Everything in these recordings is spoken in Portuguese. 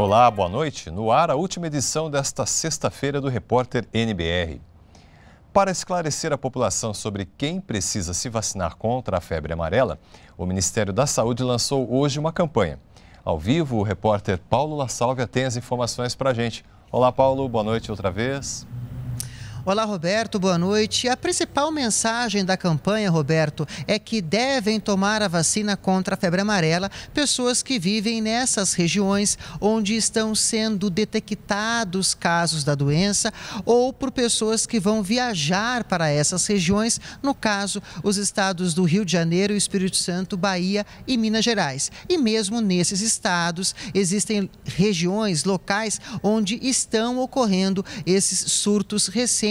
Olá, boa noite. No ar, a última edição desta sexta-feira do Repórter NBR. Para esclarecer a população sobre quem precisa se vacinar contra a febre amarela, o Ministério da Saúde lançou hoje uma campanha. Ao vivo, o repórter Paulo La Sálvia tem as informações para a gente. Olá, Paulo, boa noite outra vez. Olá, Roberto, boa noite. A principal mensagem da campanha, Roberto, é que devem tomar a vacina contra a febre amarela pessoas que vivem nessas regiões onde estão sendo detectados casos da doença ou por pessoas que vão viajar para essas regiões, no caso, os estados do Rio de Janeiro, Espírito Santo, Bahia e Minas Gerais. E mesmo nesses estados, existem regiões, locais onde estão ocorrendo esses surtos recentes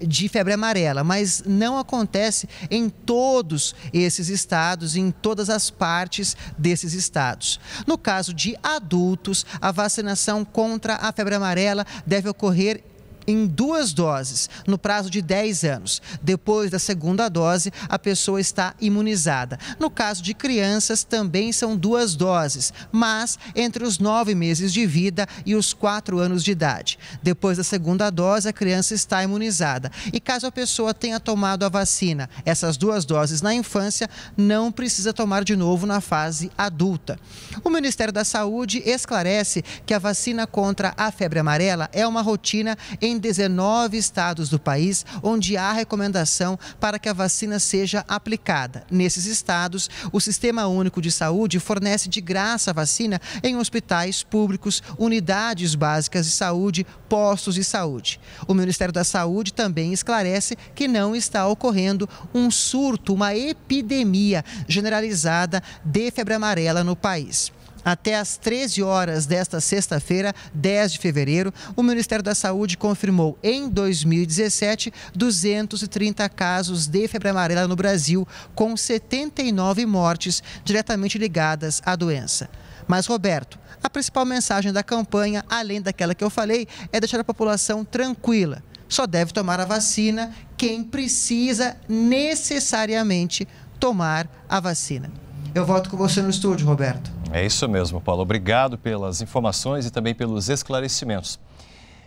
de febre amarela, mas não acontece em todos esses estados, em todas as partes desses estados. No caso de adultos, a vacinação contra a febre amarela deve ocorrer em duas doses, no prazo de 10 anos. Depois da segunda dose, a pessoa está imunizada. No caso de crianças, também são duas doses, mas entre os nove meses de vida e os quatro anos de idade. Depois da segunda dose, a criança está imunizada. E caso a pessoa tenha tomado a vacina, essas duas doses na infância, não precisa tomar de novo na fase adulta. O Ministério da Saúde esclarece que a vacina contra a febre amarela é uma rotina em em 19 estados do país onde há recomendação para que a vacina seja aplicada. Nesses estados, o Sistema Único de Saúde fornece de graça a vacina em hospitais públicos, unidades básicas de saúde, postos de saúde. O Ministério da Saúde também esclarece que não está ocorrendo um surto, uma epidemia generalizada de febre amarela no país. Até às 13 horas desta sexta-feira, 10 de fevereiro, o Ministério da Saúde confirmou em 2017 230 casos de febre amarela no Brasil, com 79 mortes diretamente ligadas à doença. Mas, Roberto, a principal mensagem da campanha, além daquela que eu falei, é deixar a população tranquila. Só deve tomar a vacina quem precisa necessariamente tomar a vacina. Eu volto com você no estúdio, Roberto. É isso mesmo, Paulo. Obrigado pelas informações e também pelos esclarecimentos.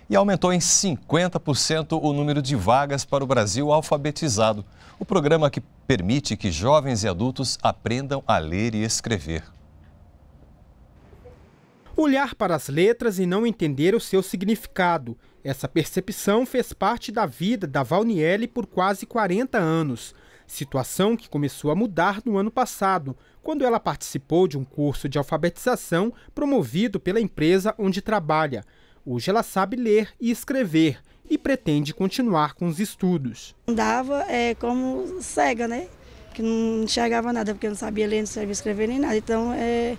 E aumentou em 50% o número de vagas para o Brasil alfabetizado, o programa que permite que jovens e adultos aprendam a ler e escrever. Olhar para as letras e não entender o seu significado. Essa percepção fez parte da vida da Valniele por quase 40 anos situação que começou a mudar no ano passado, quando ela participou de um curso de alfabetização promovido pela empresa onde trabalha. Hoje ela sabe ler e escrever e pretende continuar com os estudos. Andava é, como cega, né? Que não enxergava nada, porque não sabia ler, não sabia escrever nem nada. Então, é,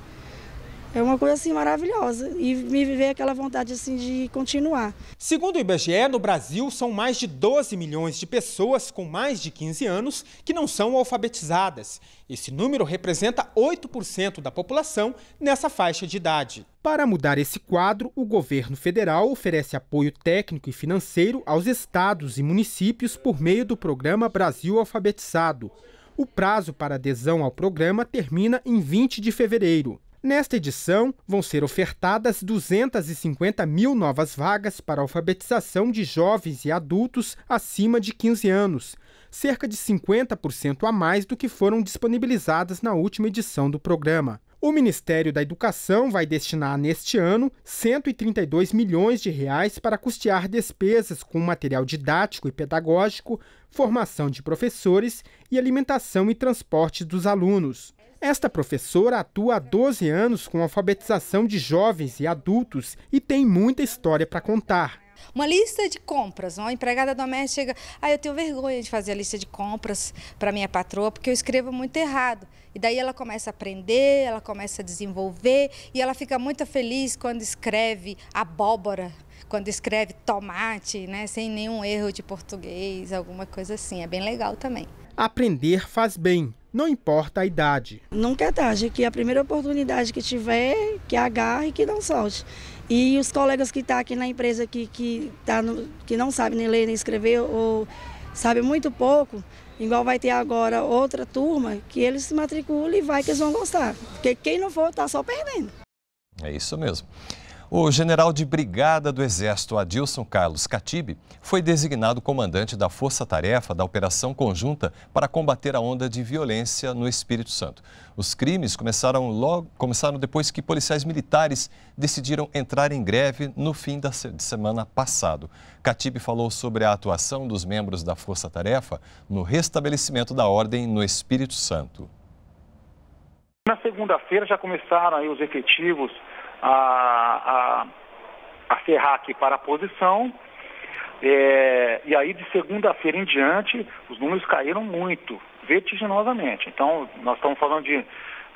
é uma coisa assim maravilhosa e me viver aquela vontade assim de continuar. Segundo o IBGE, no Brasil são mais de 12 milhões de pessoas com mais de 15 anos que não são alfabetizadas. Esse número representa 8% da população nessa faixa de idade. Para mudar esse quadro, o governo federal oferece apoio técnico e financeiro aos estados e municípios por meio do programa Brasil Alfabetizado. O prazo para adesão ao programa termina em 20 de fevereiro. Nesta edição, vão ser ofertadas 250 mil novas vagas para alfabetização de jovens e adultos acima de 15 anos, cerca de 50% a mais do que foram disponibilizadas na última edição do programa. O Ministério da Educação vai destinar neste ano 132 milhões de reais para custear despesas com material didático e pedagógico, formação de professores e alimentação e transporte dos alunos. Esta professora atua há 12 anos com alfabetização de jovens e adultos e tem muita história para contar. Uma lista de compras, uma empregada doméstica chega, ah, eu tenho vergonha de fazer a lista de compras para minha patroa, porque eu escrevo muito errado. E daí ela começa a aprender, ela começa a desenvolver e ela fica muito feliz quando escreve abóbora, quando escreve tomate, né, sem nenhum erro de português, alguma coisa assim. É bem legal também. Aprender faz bem não importa a idade. Nunca é tarde, que a primeira oportunidade que tiver, que agarre e que não solte. E os colegas que estão tá aqui na empresa que, que, tá no, que não sabem nem ler nem escrever ou sabe muito pouco, igual vai ter agora outra turma, que eles se matriculem e vai que eles vão gostar. Porque quem não for está só perdendo. É isso mesmo. O general de brigada do Exército Adilson Carlos Catibe foi designado comandante da Força Tarefa da Operação Conjunta para combater a onda de violência no Espírito Santo. Os crimes começaram, logo, começaram depois que policiais militares decidiram entrar em greve no fim da semana passado. Catibe falou sobre a atuação dos membros da Força Tarefa no restabelecimento da ordem no Espírito Santo. Na segunda-feira já começaram aí os efetivos a, a, a Ferrac para a posição. É, e aí, de segunda-feira em diante, os números caíram muito, vertiginosamente. Então, nós estamos falando de,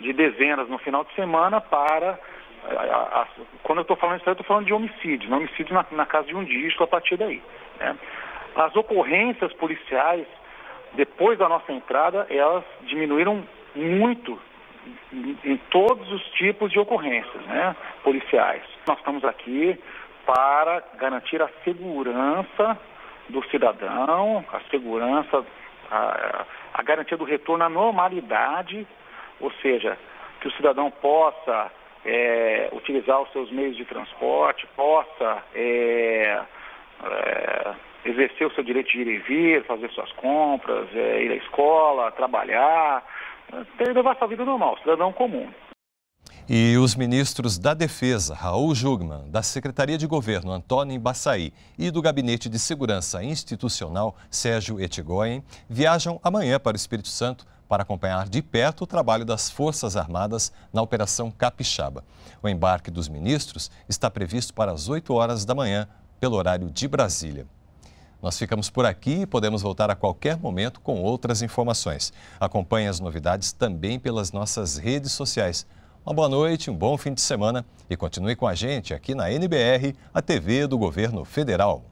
de dezenas no final de semana para. A, a, quando eu estou falando isso, eu estou falando de homicídios, né? homicídios na, na, casa de um dígito a partir daí. Né? As ocorrências policiais, depois da nossa entrada, elas diminuíram muito em, todos os tipos de ocorrências né, policiais. Nós estamos aqui para garantir a segurança do cidadão, a segurança, a, a garantia do retorno à normalidade, ou seja, que o cidadão possa é, utilizar os seus meios de transporte, possa é, é, exercer o seu direito de ir e vir, fazer suas compras, é, ir à escola, trabalhar ter levar sua vida normal, cidadão comum. E os ministros da Defesa, Raul Jugman, da Secretaria de Governo, Antônio Embaçaí, e do Gabinete de Segurança Institucional, Sérgio Etigoyen, viajam amanhã para o Espírito Santo para acompanhar de perto o trabalho das Forças Armadas na Operação Capixaba. O embarque dos ministros está previsto para as 8 horas da manhã, pelo horário de Brasília. Nós ficamos por aqui e podemos voltar a qualquer momento com outras informações. Acompanhe as novidades também pelas nossas redes sociais. Uma boa noite, um bom fim de semana e continue com a gente aqui na NBR, a TV do Governo Federal.